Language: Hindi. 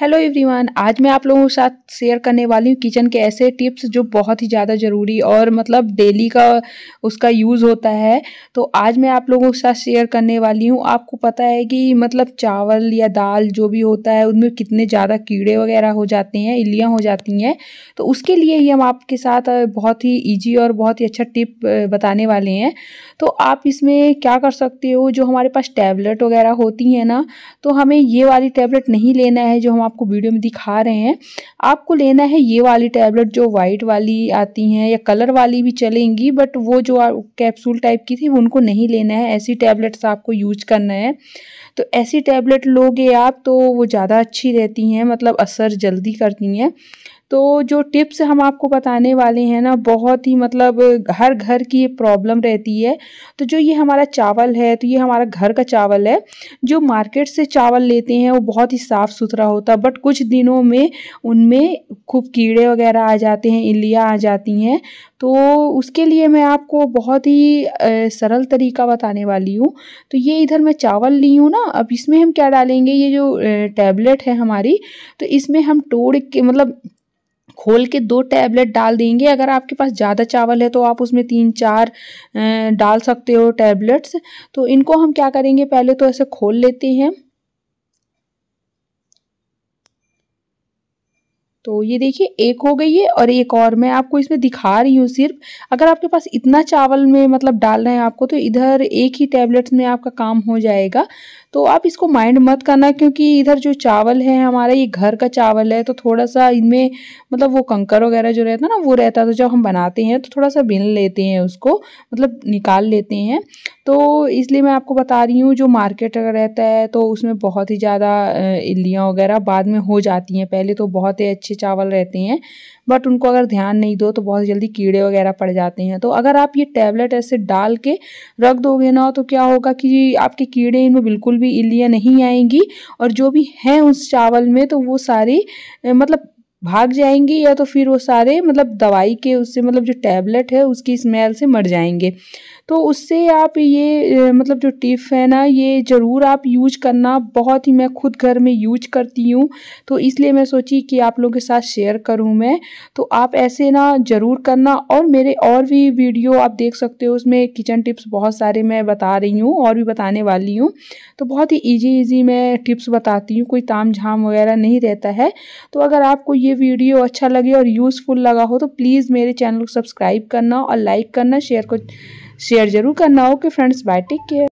हेलो एवरीवन आज मैं आप लोगों के साथ शेयर करने वाली हूँ किचन के ऐसे टिप्स जो बहुत ही ज़्यादा ज़रूरी और मतलब डेली का उसका यूज़ होता है तो आज मैं आप लोगों के साथ शेयर करने वाली हूँ आपको पता है कि मतलब चावल या दाल जो भी होता है उनमें कितने ज़्यादा कीड़े वगैरह हो जाते हैं इलियाँ हो जाती हैं तो उसके लिए ही हम आपके साथ बहुत ही ईजी और बहुत ही अच्छा टिप बताने वाले हैं तो आप इसमें क्या कर सकते हो जो हमारे पास टैबलेट वगैरह होती हैं ना तो हमें ये वाली टैबलेट नहीं लेना है जो हम आपको वीडियो में दिखा रहे हैं आपको लेना है ये वाली टैबलेट जो वाइट वाली आती हैं या कलर वाली भी चलेंगी बट वो जो कैप्सूल टाइप की थी उनको नहीं लेना है ऐसी टैबलेट्स आपको यूज करना है तो ऐसी टैबलेट लोगे आप तो वो ज़्यादा अच्छी रहती हैं मतलब असर जल्दी करती हैं तो जो टिप्स हम आपको बताने वाले हैं ना बहुत ही मतलब हर घर की प्रॉब्लम रहती है तो जो ये हमारा चावल है तो ये हमारा घर का चावल है जो मार्केट से चावल लेते हैं वो बहुत ही साफ़ सुथरा होता है बट कुछ दिनों में उनमें खूब कीड़े वगैरह आ जाते हैं इलियाँ आ जाती हैं तो उसके लिए मैं आपको बहुत ही सरल तरीका बताने वाली हूँ तो ये इधर मैं चावल ली हूँ ना अब इसमें हम क्या डालेंगे ये जो टैबलेट है हमारी तो इसमें हम तोड़ के मतलब खोल के दो टैबलेट डाल देंगे अगर आपके पास ज़्यादा चावल है तो आप उसमें तीन चार डाल सकते हो टैबलेट्स तो इनको हम क्या करेंगे पहले तो ऐसे खोल लेते हैं तो ये देखिए एक हो गई है और एक और मैं आपको इसमें दिखा रही हूँ सिर्फ अगर आपके पास इतना चावल में मतलब डाल रहे हैं आपको तो इधर एक ही टैबलेट्स में आपका काम हो जाएगा तो आप इसको माइंड मत करना क्योंकि इधर जो चावल है हमारा ये घर का चावल है तो थोड़ा सा इनमें मतलब वो कंकर वगैरह जो रहता है ना वो रहता है तो जब हम बनाते हैं तो थोड़ा सा बिन लेते हैं उसको मतलब निकाल लेते हैं तो इसलिए मैं आपको बता रही हूँ जो मार्केट रहता है तो उसमें बहुत ही ज़्यादा इल्लियाँ वगैरह बाद में हो जाती हैं पहले तो बहुत ही अच्छे चावल रहते हैं बट उनको अगर ध्यान नहीं दो तो बहुत जल्दी कीड़े वगैरह पड़ जाते हैं तो अगर आप ये टैबलेट ऐसे डाल के रख दोगे ना तो क्या होगा कि आपके कीड़े इनमें बिल्कुल भी इलियाँ नहीं आएंगी और जो भी हैं उस चावल में तो वो सारी मतलब भाग जाएंगे या तो फिर वो सारे मतलब दवाई के उससे मतलब जो टैबलेट है उसकी स्मेल से मर जाएंगे तो उससे आप ये मतलब जो टिप है ना ये ज़रूर आप यूज करना बहुत ही मैं खुद घर में यूज करती हूँ तो इसलिए मैं सोची कि आप लोगों के साथ शेयर करूँ मैं तो आप ऐसे ना ज़रूर करना और मेरे और भी वीडियो आप देख सकते हो उसमें किचन टिप्स बहुत सारे मैं बता रही हूँ और भी बताने वाली हूँ तो बहुत ही ईजी ईजी मैं टिप्स बताती हूँ कोई ताम झाम वगैरह नहीं रहता है तो अगर आपको ये ये वीडियो अच्छा लगे और यूज़फुल लगा हो तो प्लीज़ मेरे चैनल को सब्सक्राइब करना और लाइक करना शेयर को शेयर ज़रूर करना okay friends bye take care